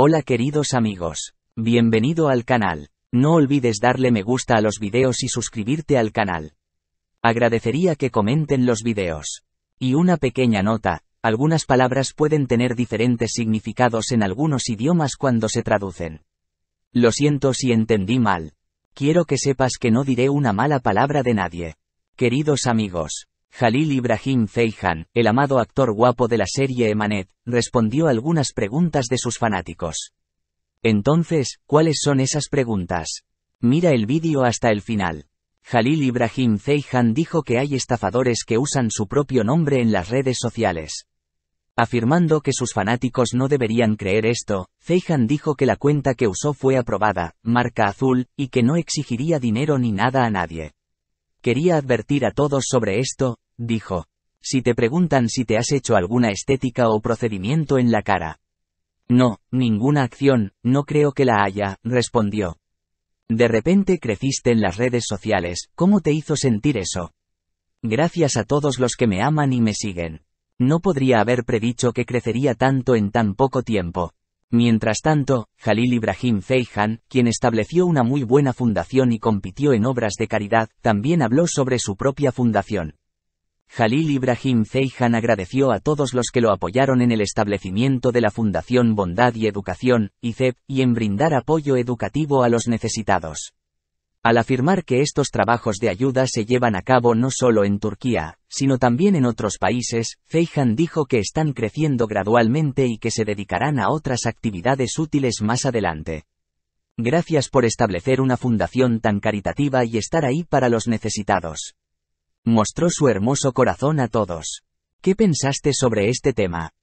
Hola queridos amigos. Bienvenido al canal. No olvides darle me gusta a los videos y suscribirte al canal. Agradecería que comenten los videos. Y una pequeña nota, algunas palabras pueden tener diferentes significados en algunos idiomas cuando se traducen. Lo siento si entendí mal. Quiero que sepas que no diré una mala palabra de nadie. Queridos amigos, Jalil Ibrahim Feijan, el amado actor guapo de la serie Emanet, respondió algunas preguntas de sus fanáticos. Entonces, ¿cuáles son esas preguntas? Mira el vídeo hasta el final. Jalil Ibrahim Feijan dijo que hay estafadores que usan su propio nombre en las redes sociales. Afirmando que sus fanáticos no deberían creer esto, Feijan dijo que la cuenta que usó fue aprobada, marca azul, y que no exigiría dinero ni nada a nadie. Quería advertir a todos sobre esto, dijo. Si te preguntan si te has hecho alguna estética o procedimiento en la cara. No, ninguna acción, no creo que la haya, respondió. De repente creciste en las redes sociales, ¿cómo te hizo sentir eso? Gracias a todos los que me aman y me siguen. No podría haber predicho que crecería tanto en tan poco tiempo. Mientras tanto, Jalil Ibrahim Feijan, quien estableció una muy buena fundación y compitió en obras de caridad, también habló sobre su propia fundación. Jalil Ibrahim Feijan agradeció a todos los que lo apoyaron en el establecimiento de la Fundación Bondad y Educación, ICEP, y en brindar apoyo educativo a los necesitados al afirmar que estos trabajos de ayuda se llevan a cabo no solo en Turquía, sino también en otros países, Feijan dijo que están creciendo gradualmente y que se dedicarán a otras actividades útiles más adelante. Gracias por establecer una fundación tan caritativa y estar ahí para los necesitados. Mostró su hermoso corazón a todos. ¿Qué pensaste sobre este tema?